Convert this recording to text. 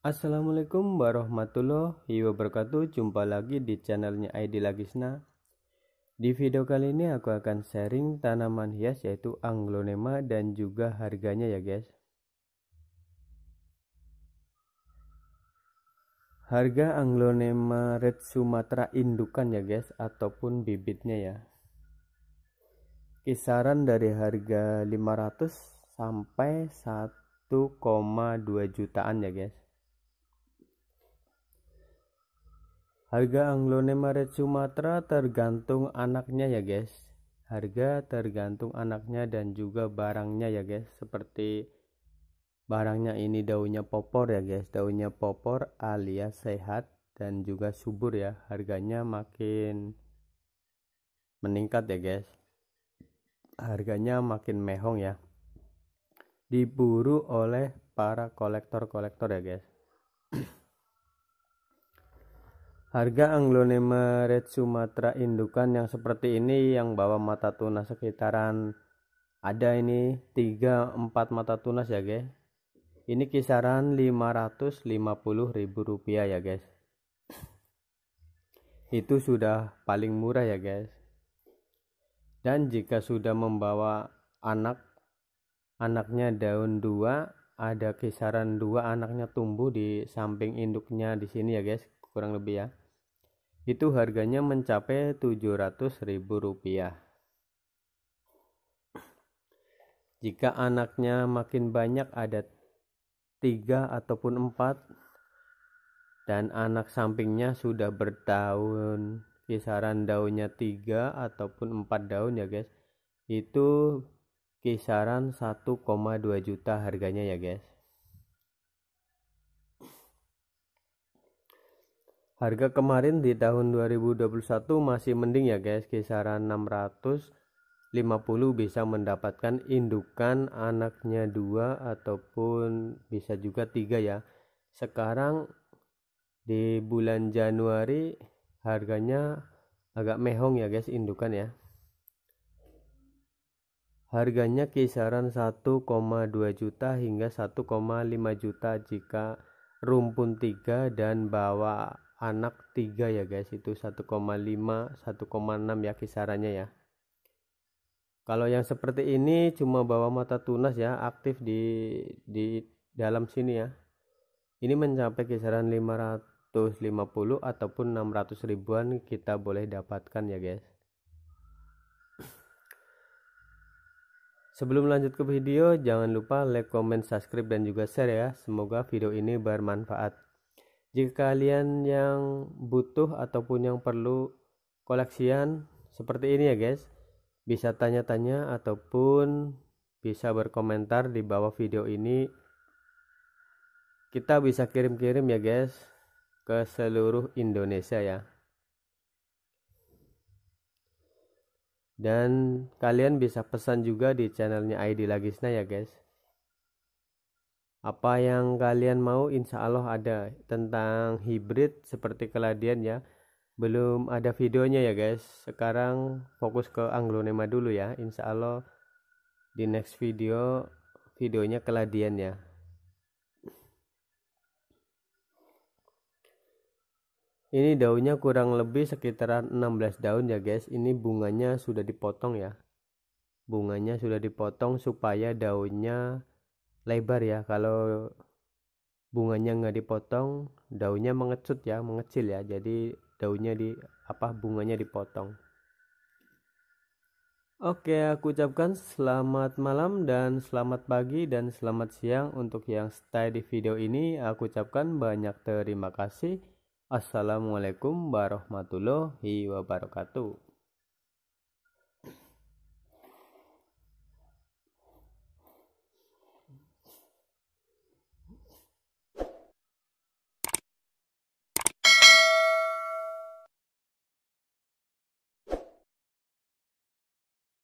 Assalamualaikum warahmatullahi wabarakatuh Jumpa lagi di channelnya ID Lagisna Di video kali ini aku akan sharing tanaman hias yaitu anglonema dan juga harganya ya guys Harga anglonema red Sumatera indukan ya guys Ataupun bibitnya ya Kisaran dari harga 500 sampai 1,2 jutaan ya guys Harga Anglone Maret Sumatera tergantung anaknya ya guys. Harga tergantung anaknya dan juga barangnya ya guys. Seperti barangnya ini daunnya popor ya guys. Daunnya popor alias sehat dan juga subur ya. Harganya makin meningkat ya guys. Harganya makin mehong ya. Diburu oleh para kolektor-kolektor ya guys Harga Anglonema Red Sumatera indukan yang seperti ini yang bawa mata tunas sekitaran ada ini 3 4 mata tunas ya guys. Ini kisaran 550.000 rupiah ya guys. Itu sudah paling murah ya guys. Dan jika sudah membawa anak anaknya daun 2 ada kisaran dua anaknya tumbuh di samping induknya di sini ya guys kurang lebih ya itu harganya mencapai 700.000 rupiah jika anaknya makin banyak ada tiga ataupun empat dan anak sampingnya sudah bertahun kisaran daunnya tiga ataupun empat daun ya guys itu kisaran 1,2 juta harganya ya guys Harga kemarin di tahun 2021 masih mending ya guys, kisaran 650 bisa mendapatkan indukan anaknya dua ataupun bisa juga tiga ya. Sekarang di bulan Januari harganya agak mehong ya guys indukan ya. Harganya kisaran 1,2 juta hingga 1,5 juta jika rumpun 3 dan bawa anak tiga ya guys itu 1,5 1,6 ya kisarannya ya kalau yang seperti ini cuma bawa mata tunas ya aktif di di dalam sini ya ini mencapai kisaran 550 ataupun 600 ribuan kita boleh dapatkan ya guys Sebelum lanjut ke video, jangan lupa like, comment, subscribe, dan juga share ya. Semoga video ini bermanfaat. Jika kalian yang butuh ataupun yang perlu koleksian seperti ini ya guys, bisa tanya-tanya ataupun bisa berkomentar di bawah video ini. Kita bisa kirim-kirim ya guys ke seluruh Indonesia ya. Dan kalian bisa pesan juga di channelnya ID Lagisna ya guys apa yang kalian mau insya Allah ada tentang hybrid seperti keladian ya belum ada videonya ya guys sekarang fokus ke anglonema dulu ya insya Allah di next video videonya keladian ya ini daunnya kurang lebih sekitaran 16 daun ya guys ini bunganya sudah dipotong ya bunganya sudah dipotong supaya daunnya lebar ya kalau bunganya nggak dipotong daunnya mengecut ya mengecil ya jadi daunnya di apa bunganya dipotong Oke, aku ucapkan selamat malam dan selamat pagi dan selamat siang untuk yang stay di video ini. Aku ucapkan banyak terima kasih. Assalamualaikum warahmatullahi wabarakatuh.